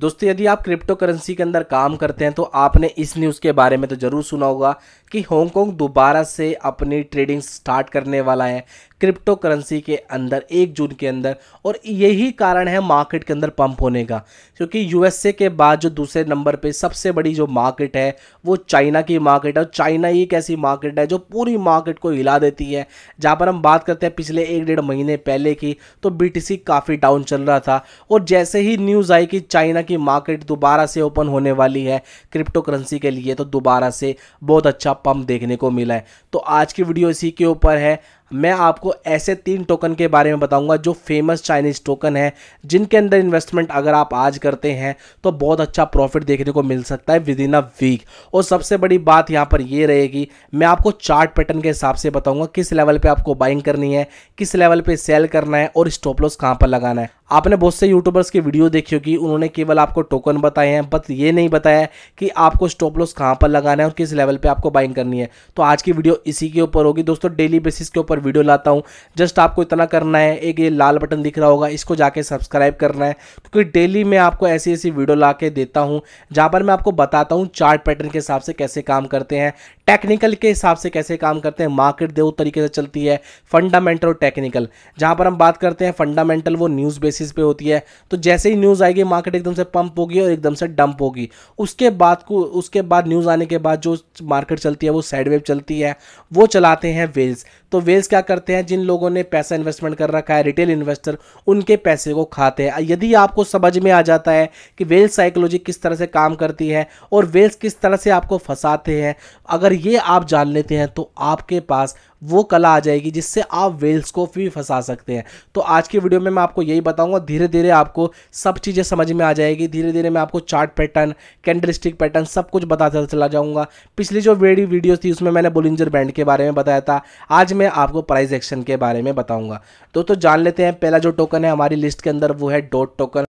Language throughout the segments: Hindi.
दोस्तों यदि आप क्रिप्टो करेंसी के अंदर काम करते हैं तो आपने इस न्यूज़ के बारे में तो ज़रूर सुना होगा कि हांगकॉन्ग दोबारा से अपनी ट्रेडिंग स्टार्ट करने वाला है क्रिप्टो करेंसी के अंदर एक जून के अंदर और यही कारण है मार्केट के अंदर पंप होने का क्योंकि यूएसए के बाद जो दूसरे नंबर पे सबसे बड़ी जो मार्केट है वो चाइना की मार्केट है और चाइना ही एक ऐसी मार्केट है जो पूरी मार्केट को हिला देती है जहाँ पर हम बात करते हैं पिछले एक डेढ़ महीने पहले की तो बी काफ़ी डाउन चल रहा था और जैसे ही न्यूज़ आई कि चाइना की मार्केट दोबारा से ओपन होने वाली है क्रिप्टो करेंसी के लिए तो दोबारा से बहुत अच्छा पंप देखने को मिला है तो आज की वीडियो इसी के ऊपर है मैं आपको ऐसे तीन टोकन के बारे में बताऊंगा जो फेमस चाइनीज़ टोकन है जिनके अंदर इन्वेस्टमेंट अगर आप आज करते हैं तो बहुत अच्छा प्रॉफिट देखने को मिल सकता है विद इन अ वीक और सबसे बड़ी बात यहाँ पर ये रहेगी मैं आपको चार्ट पैटर्न के हिसाब से बताऊँगा किस लेवल पर आपको बाइंग करनी है किस लेवल पर सेल करना है और स्टॉप लॉस कहाँ पर लगाना है आपने बहुत से यूट्यूबर्स की वीडियो देखी होगी उन्होंने केवल आपको टोकन बताए हैं बट ये नहीं बताया कि आपको स्टॉप लॉस कहाँ पर लगाना है और किस लेवल पे आपको बाइंग करनी है तो आज की वीडियो इसी के ऊपर होगी दोस्तों डेली बेसिस के ऊपर वीडियो लाता हूँ जस्ट आपको इतना करना है एक ये लाल बटन दिख रहा होगा इसको जाके सब्सक्राइब करना है क्योंकि डेली मैं आपको ऐसी ऐसी वीडियो ला के देता हूँ जहाँ पर मैं आपको बताता हूँ चार्ट पैटर्न के हिसाब से कैसे काम करते हैं टेक्निकल के हिसाब से कैसे काम करते हैं मार्केट दो तरीके से चलती है फंडामेंटल और टेक्निकल जहाँ पर हम बात करते हैं फंडामेंटल वो न्यूज़ बेसिस बेसिस पे होती है तो जैसे ही न्यूज़ आएगी मार्केट एकदम से पंप होगी और एकदम से डंप होगी उसके बाद को उसके बाद न्यूज़ आने के बाद जो मार्केट चलती है वो साइड वेव चलती है वो चलाते हैं वेल्स तो वेल्स क्या करते हैं जिन लोगों ने पैसा इन्वेस्टमेंट कर रखा है रिटेल इन्वेस्टर उनके पैसे को खाते हैं यदि आपको समझ में आ जाता है कि वेल्स साइकोलॉजी किस तरह से काम करती है और वेल्स किस तरह से आपको फंसाते हैं अगर ये आप जान लेते हैं तो आपके पास वो कला आ जाएगी जिससे आप वेल्स को भी फंसा सकते हैं तो आज की वीडियो में मैं आपको यही बताऊंगा धीरे धीरे आपको सब चीज़ें समझ में आ जाएगी धीरे धीरे मैं आपको चार्ट पैटर्न कैंडलस्टिक पैटर्न सब कुछ बताता चला जाऊँगा पिछली जो वेडी वीडियो थी उसमें मैंने बुलिंजर बैंड के बारे में बताया था आज मैं आपको प्राइस एक्शन के बारे में बताऊंगा तो, तो जान लेते हैं पहला जो टोकन है हमारी लिस्ट के अंदर वो है डॉट टोकन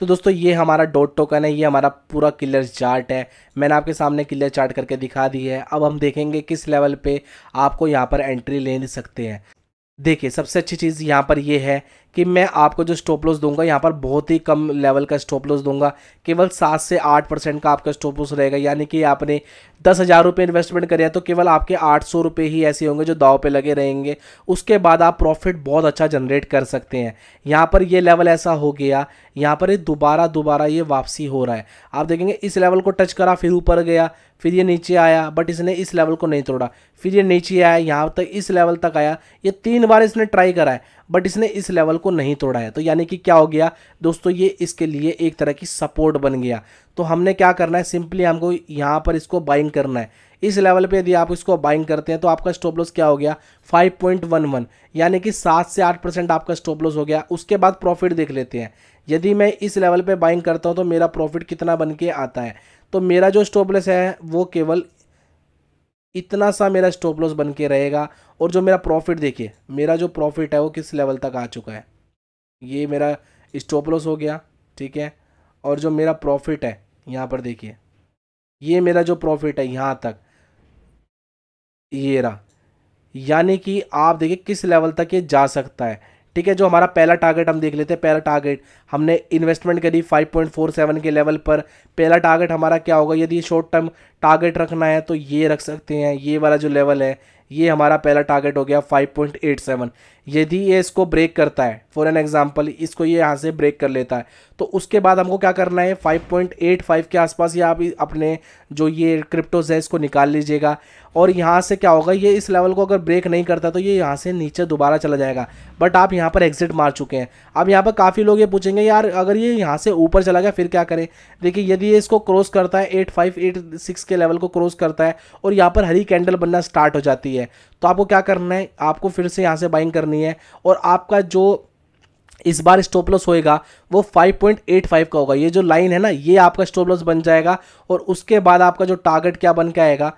तो दोस्तों ये हमारा डॉट टोकन है ये हमारा पूरा क्लियर चार्ट है मैंने आपके सामने क्लियर चार्ट करके दिखा दी है अब हम देखेंगे किस लेवल पे आपको यहाँ पर एंट्री ले सकते हैं देखिए सबसे अच्छी चीज़ यहाँ पर ये है कि मैं आपको जो स्टॉप लॉस दूंगा यहाँ पर बहुत ही कम लेवल का स्टॉप लॉस दूंगा केवल सात से आठ परसेंट का आपका स्टॉप लॉस रहेगा यानी कि आपने दस हज़ार रुपये इन्वेस्टमेंट करें तो केवल आपके आठ सौ रुपये ही ऐसे होंगे जो दाव पे लगे रहेंगे उसके बाद आप प्रॉफिट बहुत अच्छा जनरेट कर सकते हैं यहाँ पर ये लेवल ऐसा हो गया यहाँ पर ये दोबारा दोबारा ये वापसी हो रहा है आप देखेंगे इस लेवल को टच करा फिर ऊपर गया फिर ये नीचे आया बट इसने इस लेवल को नहीं तोड़ा फिर ये नीचे आया यहाँ तक इस लेवल तक आया ये तीन बार इसने ट्राई करा है बट इसने इस लेवल को नहीं तोड़ा है तो यानी कि क्या हो गया दोस्तों ये इसके लिए एक तरह की सपोर्ट बन गया तो हमने क्या करना है सिंपली हमको यहाँ पर इसको बाइंग करना है इस लेवल पे यदि आप इसको बाइंग करते हैं तो आपका स्टॉप लॉस क्या हो गया 5.11 यानी कि सात से आठ परसेंट आपका स्टॉप लॉस हो गया उसके बाद प्रॉफिट देख लेते हैं यदि मैं इस लेवल पे बाइंग करता हूँ तो मेरा प्रॉफिट कितना बन के आता है तो मेरा जो स्टॉप लॉस है वो केवल इतना सा मेरा स्टॉप लॉस बन के रहेगा और जो मेरा प्रॉफिट देखिए मेरा जो प्रॉफिट है वो किस लेवल तक आ चुका है ये मेरा स्टॉप लॉस हो गया ठीक है और जो मेरा प्रॉफिट है यहाँ पर देखिए ये मेरा जो प्रॉफिट है यहाँ तक ये रहा यानी कि आप देखिए किस लेवल तक ये जा सकता है ठीक है जो हमारा पहला टारगेट हम देख लेते हैं पहला टारगेट हमने इन्वेस्टमेंट करी 5.47 के लेवल पर पहला टारगेट हमारा क्या होगा यदि शॉर्ट टर्म टारगेट रखना है तो ये रख सकते हैं ये वाला जो लेवल है ये हमारा पहला टारगेट हो गया 5.87 यदि ये इसको ब्रेक करता है फॉर एन एग्जांपल इसको ये यहाँ से ब्रेक कर लेता है तो उसके बाद हमको क्या करना है 5.85 के आसपास ये आप अपने जो ये क्रिप्टोज है इसको निकाल लीजिएगा और यहाँ से क्या होगा ये इस लेवल को अगर ब्रेक नहीं करता तो ये यहाँ से नीचे दोबारा चला जाएगा बट आप यहाँ पर एग्जिट मार चुके हैं अब यहाँ पर काफ़ी लोग ये पूछेंगे यार अगर ये यहाँ से ऊपर चला गया फिर क्या करें देखिए यदि ये इसको क्रॉस करता है एट के लेवल को क्रॉस करता है और यहाँ पर हरी कैंडल बनना स्टार्ट हो जाती है है तो आपको क्या करना है आपको फिर से यहाँ से बाइंग करनी है और आपका जो इस बार स्टॉप लॉस होएगा वो 5.85 का होगा ये जो लाइन है ना ये आपका स्टॉप लॉस बन जाएगा और उसके बाद आपका जो टारगेट क्या बन के आएगा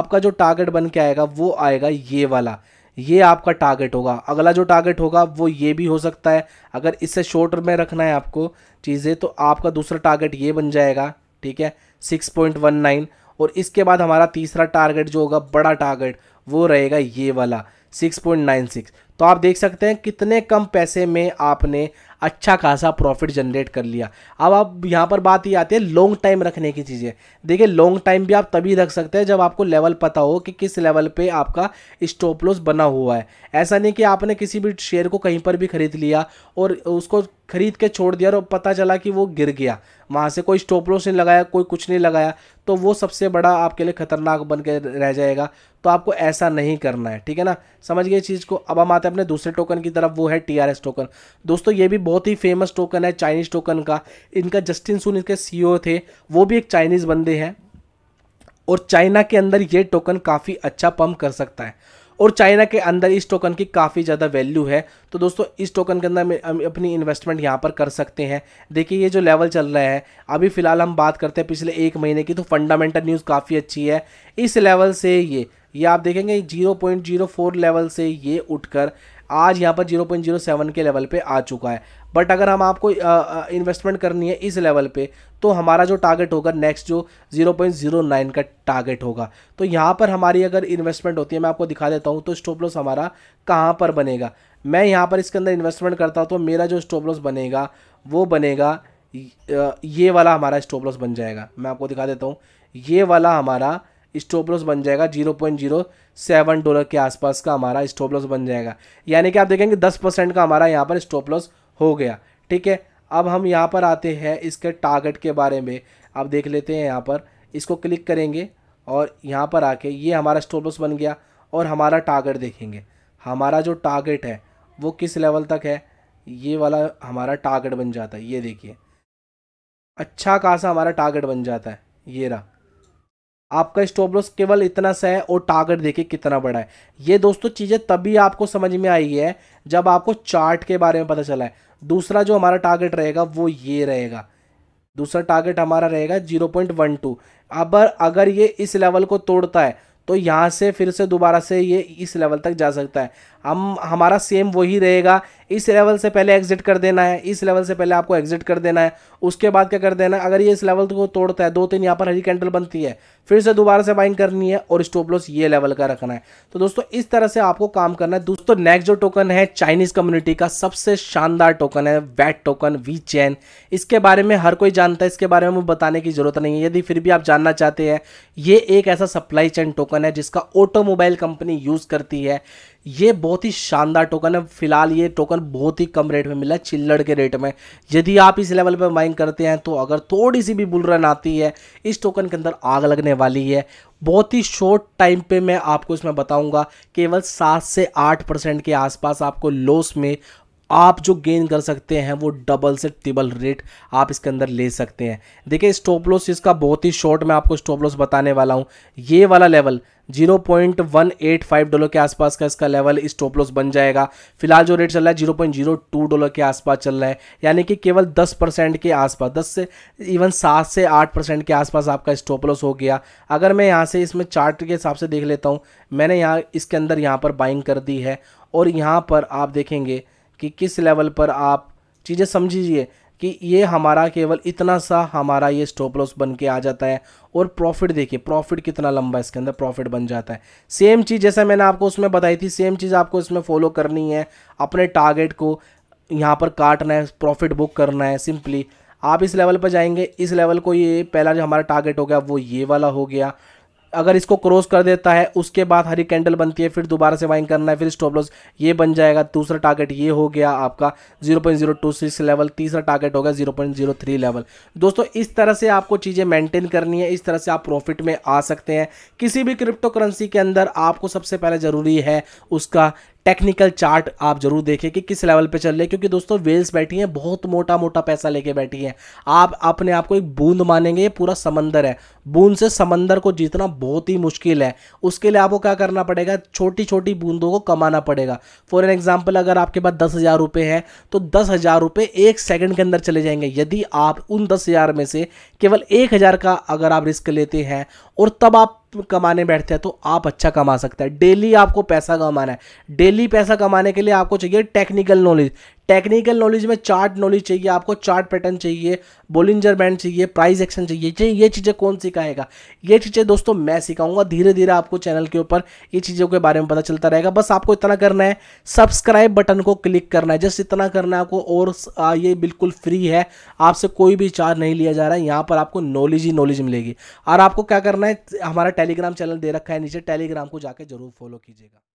आपका जो टारगेट बन के आएगा वो आएगा ये वाला ये आपका टारगेट होगा अगला जो टारगेट होगा वो ये भी हो सकता है अगर इससे शॉर्ट में रखना है आपको चीज़ें तो आपका दूसरा टारगेट ये बन जाएगा ठीक है 6.19 और इसके बाद हमारा तीसरा टारगेट जो होगा बड़ा टारगेट वो रहेगा ये वाला 6.96 तो आप देख सकते हैं कितने कम पैसे में आपने अच्छा खासा प्रॉफिट जनरेट कर लिया अब आप यहाँ पर बात ही आती है लॉन्ग टाइम रखने की चीज़ें देखिए लॉन्ग टाइम भी आप तभी रख सकते हैं जब आपको लेवल पता हो कि किस लेवल पर आपका स्टॉप लॉस बना हुआ है ऐसा नहीं कि आपने किसी भी शेयर को कहीं पर भी खरीद लिया और उसको खरीद के छोड़ दिया और पता चला कि वो गिर गया वहाँ से कोई स्टॉप लॉस नहीं लगाया कोई कुछ नहीं लगाया तो वो सबसे बड़ा आपके लिए खतरनाक बन के रह जाएगा तो आपको ऐसा नहीं करना है ठीक है ना समझ गए चीज़ को अब हम आते हैं अपने दूसरे टोकन की तरफ वो है टी टोकन दोस्तों ये भी बहुत बहुत ही फेमस टोकन है चाइनीज़ टोकन का इनका जस्टिन सुन इनके सीईओ थे वो भी एक चाइनीज़ बंदे हैं और चाइना के अंदर ये टोकन काफ़ी अच्छा पम्प कर सकता है और चाइना के अंदर इस टोकन की काफ़ी ज़्यादा वैल्यू है तो दोस्तों इस टोकन के अंदर हम अपनी इन्वेस्टमेंट यहाँ पर कर सकते हैं देखिए ये जो लेवल चल रहा है अभी फ़िलहाल हम बात करते हैं पिछले एक महीने की तो फंडामेंटल न्यूज़ काफ़ी अच्छी है इस लेवल से ये ये आप देखेंगे zero point zero four level से ये उठकर आज यहाँ पर जीरो पॉइंट जीरो सेवन के लेवल पे आ चुका है बट अगर हम आपको इन्वेस्टमेंट करनी है इस लेवल पे तो हमारा जो टारगेट होगा नेक्स्ट जो 0.09 का टारगेट होगा तो यहाँ पर हमारी अगर इन्वेस्टमेंट होती है मैं आपको दिखा देता हूँ तो स्टॉप लॉस हमारा कहाँ पर बनेगा मैं यहाँ पर इसके अंदर इन्वेस्टमेंट करता हूँ तो मेरा जो स्टॉप लॉस बनेगा वो बनेगा ये वाला हमारा स्टॉप लॉस बन जाएगा मैं आपको दिखा देता हूँ ये वाला हमारा स्टॉप लॉस बन जाएगा zero point zero seven dollar के आसपास का हमारा स्टॉप लॉस बन जाएगा यानी कि आप देखेंगे दस परसेंट का हमारा यहाँ पर स्टॉप लॉस हो गया ठीक है अब हम यहाँ पर आते हैं इसके टारगेट के बारे में आप देख लेते हैं यहाँ पर इसको क्लिक करेंगे और यहाँ पर आके ये हमारा स्टोपलस बन गया और हमारा टारगेट देखेंगे हमारा जो टारगेट है वो किस लेवल तक है ये वाला हमारा टारगेट बन जाता है ये देखिए अच्छा खासा हमारा टारगेट बन जाता है ये रहा आपका स्टॉप लॉस केवल इतना सा है और टारगेट देखिए कितना बड़ा है ये दोस्तों चीज़ें तभी आपको समझ में आई है जब आपको चार्ट के बारे में पता चला है दूसरा जो हमारा टारगेट रहेगा वो ये रहेगा दूसरा टारगेट हमारा रहेगा जीरो पॉइंट वन टू अब अगर ये इस लेवल को तोड़ता है तो यहाँ से फिर से दोबारा से ये इस लेवल तक जा सकता है हम हमारा सेम वही रहेगा इस लेवल से पहले एग्जिट कर देना है इस लेवल से पहले आपको एग्जिट कर देना है उसके बाद क्या कर देना है अगर ये इस लेवल को तोड़ता है दो तीन यहाँ पर हरी कैंडल बनती है फिर से दोबारा से बाइंग करनी है और स्टॉप लॉस ये लेवल का रखना है तो दोस्तों इस तरह से आपको काम करना है दोस्तों नेक्स्ट जो टोकन है चाइनीज कम्युनिटी का सबसे शानदार टोकन है वैट टोकन वी चैन इसके बारे में हर कोई जानता है इसके बारे में बताने की जरूरत नहीं है यदि फिर भी आप जानना चाहते हैं ये एक ऐसा सप्लाई चेन टोकन है जिसका ऑटोमोबाइल कंपनी यूज़ करती है ये बहुत ही शानदार टोकन है फिलहाल ये टोकन बहुत ही कम रेट में मिला है चिल्लड़ के रेट में यदि आप इस लेवल पर माइंग करते हैं तो अगर थोड़ी सी भी बुल रन आती है इस टोकन के अंदर आग लगने वाली है बहुत ही शॉर्ट टाइम पे मैं आपको इसमें बताऊंगा केवल सात से आठ परसेंट के आसपास आपको लॉस में आप जो गेन कर सकते हैं वो डबल से ट्रिबल रेट आप इसके अंदर ले सकते हैं देखिए स्टॉप लॉस इसका बहुत ही शॉर्ट मैं आपको स्टॉप लॉस बताने वाला हूँ ये वाला लेवल 0.185 डॉलर के आसपास का इसका लेवल स्टॉप लॉस बन जाएगा फिलहाल जो रेट चल रहा है 0.02 डॉलर के आसपास चल रहा है यानी कि केवल 10 परसेंट के आसपास 10 से इवन 7 से 8 परसेंट के आसपास आपका स्टॉप लॉस हो गया अगर मैं यहाँ से इसमें चार्ट के हिसाब से देख लेता हूँ मैंने यहाँ इसके अंदर यहाँ पर बाइंग कर दी है और यहाँ पर आप देखेंगे कि किस लेवल पर आप चीज़ें समझीजिए कि ये हमारा केवल इतना सा हमारा ये स्टॉप लॉस बन के आ जाता है और प्रॉफिट देखिए प्रॉफिट कितना लंबा इसके अंदर प्रॉफिट बन जाता है सेम चीज़ जैसा मैंने आपको उसमें बताई थी सेम चीज़ आपको इसमें फॉलो करनी है अपने टारगेट को यहाँ पर काटना है प्रॉफिट बुक करना है सिंपली आप इस लेवल पर जाएंगे इस लेवल को ये पहला जो हमारा टारगेट हो गया वो ये वाला हो गया अगर इसको क्रॉस कर देता है उसके बाद हरी कैंडल बनती है फिर दोबारा से बाइंग करना है फिर स्टॉप लॉस ये बन जाएगा दूसरा टारगेट ये हो गया आपका 0.026 लेवल तीसरा टारगेट होगा 0.03 लेवल दोस्तों इस तरह से आपको चीज़ें मेंटेन करनी है इस तरह से आप प्रॉफिट में आ सकते हैं किसी भी क्रिप्टो करेंसी के अंदर आपको सबसे पहले ज़रूरी है उसका टेक्निकल चार्ट आप जरूर देखें कि किस लेवल पे चल रहे हैं क्योंकि दोस्तों वेल्स बैठी हैं बहुत मोटा मोटा पैसा लेके बैठी हैं आप अपने आप को एक बूंद मानेंगे ये पूरा समंदर है बूंद से समंदर को जीतना बहुत ही मुश्किल है उसके लिए आपको क्या करना पड़ेगा छोटी छोटी बूंदों को कमाना पड़ेगा फॉर एन एग्जाम्पल अगर आपके पास दस हज़ार रुपये हैं तो दस हज़ार रुपये एक सेकेंड के अंदर चले जाएंगे यदि आप उन दस हज़ार में से केवल एक हज़ार का अगर आप रिस्क लेते हैं और तब आप कमाने बैठते हैं तो आप अच्छा कमा सकते हैं डेली आपको पैसा कमाना है डेली पैसा कमाने के लिए आपको चाहिए टेक्निकल नॉलेज टेक्निकल नॉलेज में चार्ट नॉलेज चाहिए आपको चार्ट पैटर्न चाहिए बोलिंजर बैंड चाहिए प्राइस एक्शन चाहिए ये ये चीज़ें कौन सिखाएगा ये चीज़ें दोस्तों मैं सिखाऊंगा धीरे धीरे आपको चैनल के ऊपर ये चीज़ों के बारे में पता चलता रहेगा बस आपको इतना करना है सब्सक्राइब बटन को क्लिक करना है जस्ट इतना करना है आपको और आ, ये बिल्कुल फ्री है आपसे कोई भी चार्ज नहीं लिया जा रहा है यहाँ पर आपको नॉलेज ही नॉलेज मिलेगी और आपको क्या करना है हमारा टेलीग्राम चैनल दे रखा है नीचे टेलीग्राम को जाकर जरूर फॉलो कीजिएगा